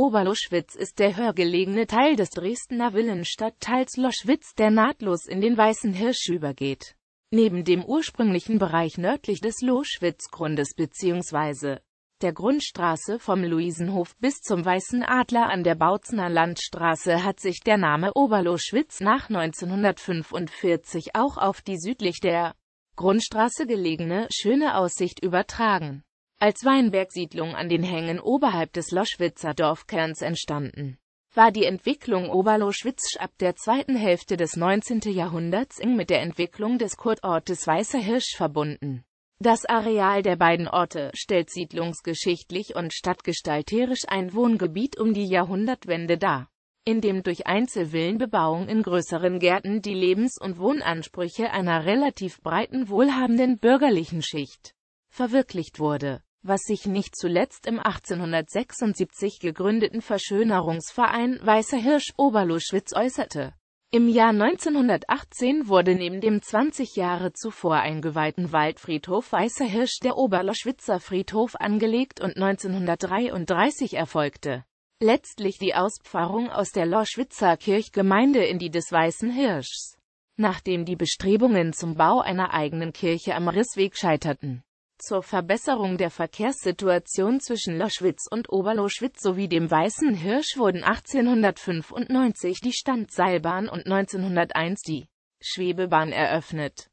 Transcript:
Oberloschwitz ist der höher gelegene Teil des Dresdner Villenstadtteils Loschwitz, der nahtlos in den Weißen Hirsch übergeht. Neben dem ursprünglichen Bereich nördlich des Loschwitzgrundes bzw. der Grundstraße vom Luisenhof bis zum Weißen Adler an der Bautzener Landstraße hat sich der Name Oberloschwitz nach 1945 auch auf die südlich der Grundstraße gelegene schöne Aussicht übertragen als Weinbergsiedlung an den Hängen oberhalb des Loschwitzer Dorfkerns entstanden, war die Entwicklung Oberloschwitz ab der zweiten Hälfte des 19. Jahrhunderts eng mit der Entwicklung des Kurortes Weißer Hirsch verbunden. Das Areal der beiden Orte stellt siedlungsgeschichtlich und stadtgestalterisch ein Wohngebiet um die Jahrhundertwende dar, in dem durch Einzelvillenbebauung in größeren Gärten die Lebens- und Wohnansprüche einer relativ breiten wohlhabenden bürgerlichen Schicht verwirklicht wurde was sich nicht zuletzt im 1876 gegründeten Verschönerungsverein Weißer Hirsch Oberloschwitz äußerte. Im Jahr 1918 wurde neben dem 20 Jahre zuvor eingeweihten Waldfriedhof Weißer Hirsch der Oberloschwitzer Friedhof angelegt und 1933 erfolgte letztlich die Auspfarrung aus der Loschwitzer Kirchgemeinde in die des Weißen Hirschs, nachdem die Bestrebungen zum Bau einer eigenen Kirche am Rissweg scheiterten zur Verbesserung der Verkehrssituation zwischen Loschwitz und Oberloschwitz sowie dem Weißen Hirsch wurden 1895 die Standseilbahn und 1901 die Schwebebahn eröffnet